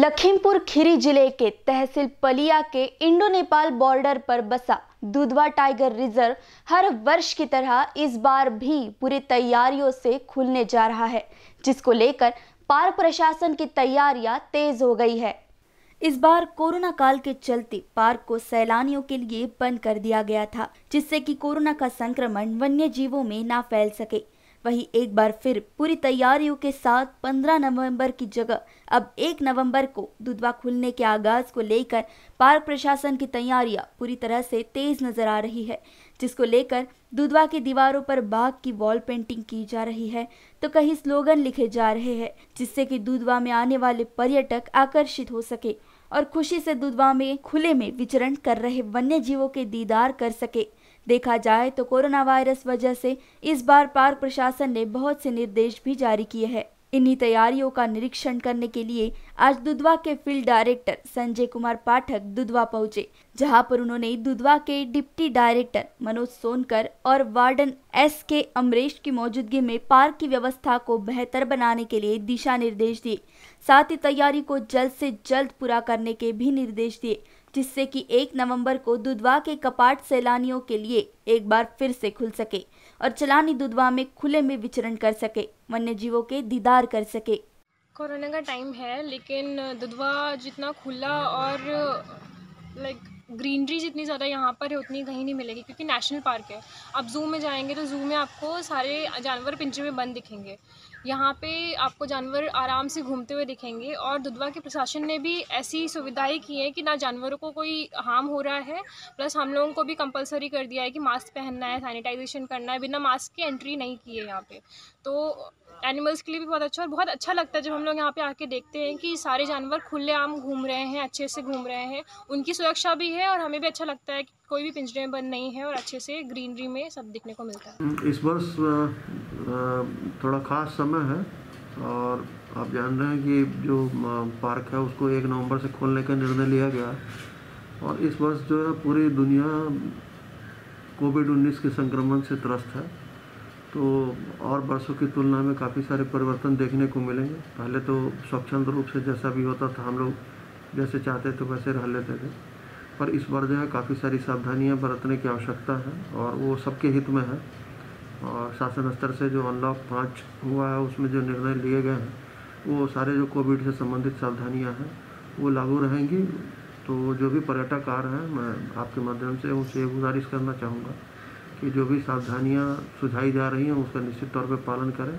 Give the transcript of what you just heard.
लखीमपुर खीरी जिले के तहसील पलिया के इंडो नेपाल बॉर्डर पर बसा दुधवा टाइगर रिजर्व हर वर्ष की तरह इस बार भी पूरी तैयारियों से खुलने जा रहा है जिसको लेकर पार्क प्रशासन की तैयारियां तेज हो गई है इस बार कोरोना काल के चलते पार्क को सैलानियों के लिए बंद कर दिया गया था जिससे कि कोरोना का संक्रमण वन्य जीवों में ना फैल सके वहीं एक बार फिर पूरी तैयारियों के साथ 15 नवंबर की जगह अब 1 नवंबर को दुधवा खुलने के आगाज को लेकर पार्क प्रशासन की तैयारियां पूरी तरह से तेज नजर आ रही है जिसको लेकर दुधवा की दीवारों पर बाघ की वॉल पेंटिंग की जा रही है तो कहीं स्लोगन लिखे जा रहे हैं जिससे कि दुधवा में आने वाले पर्यटक आकर्षित हो सके और खुशी से दुधवा में खुले में विचरण कर रहे वन्य जीवों के दीदार कर सके देखा जाए तो कोरोना वायरस वजह से इस बार पार्क प्रशासन ने बहुत से निर्देश भी जारी किए हैं इन्हीं तैयारियों का निरीक्षण करने के लिए आज दुधवा के फील्ड डायरेक्टर संजय कुमार पाठक दुधवा पहुंचे जहां पर उन्होंने दुधवा के डिप्टी डायरेक्टर मनोज सोनकर और वार्डन एस के अमरेश की मौजूदगी में पार्क की व्यवस्था को बेहतर बनाने के लिए दिशा निर्देश दिए साथ ही तैयारी को जल्द से जल्द पूरा करने के भी निर्देश दिए जिससे कि एक नवंबर को दुधवा के कपाट सैलानियों के लिए एक बार फिर से खुल सके और चलानी दुधवा में खुले में विचरण कर सके वन्य जीवों के दीदार कर सके कोरोना का टाइम है लेकिन दुधवा जितना खुला और लाइक ग्रीनरी जितनी ज़्यादा यहाँ पर है उतनी कहीं नहीं मिलेगी क्योंकि नेशनल पार्क है आप जू में जाएंगे तो जू में आपको सारे जानवर पिंजरे में बंद दिखेंगे यहाँ पे आपको जानवर आराम से घूमते हुए दिखेंगे और दुधवा के प्रशासन ने भी ऐसी सुविधाएं की हैं कि ना जानवरों को कोई हार्म हो रहा है प्लस हम लोगों को भी कंपलसरी कर दिया है कि मास्क पहनना है सैनिटाइजेशन करना है बिना मास्क के एंट्री नहीं की है यहाँ पर तो एनिमल्स के लिए भी बहुत अच्छा और बहुत अच्छा लगता है जब हम लोग यहाँ पे आके देखते हैं कि सारे जानवर खुलेआम घूम रहे हैं अच्छे से घूम रहे हैं उनकी सुरक्षा भी है है और हमें भी अच्छा लगता है कि कोई भी पिंजरे में बंद नहीं है और अच्छे से ग्रीनरी में सब दिखने को मिलता है हम्म, इस वर्ष थोड़ा खास समय है और आप जान रहे हैं कि जो पार्क है उसको एक नवंबर से खोलने का निर्णय लिया गया और इस वर्ष जो है पूरी दुनिया कोविड उन्नीस के संक्रमण से त्रस्त है तो और वर्षों की तुलना में काफ़ी सारे परिवर्तन देखने को मिलेंगे पहले तो स्वच्छंद रूप से जैसा भी होता था हम लोग जैसे चाहते थे वैसे रह लेते थे पर इस बार जो है काफ़ी सारी सावधानियाँ बरतने की आवश्यकता है और वो सबके हित में है और शासन स्तर से जो अनलॉक पाँच हुआ है उसमें जो निर्णय लिए गए हैं वो सारे जो कोविड से संबंधित सावधानियाँ हैं वो लागू रहेंगी तो जो भी पर्यटक आ रहे हैं मैं आपके माध्यम से उनसे गुजारिश करना चाहूँगा कि जो भी सावधानियाँ सुझाई जा रही हैं उसका निश्चित तौर पर पालन करें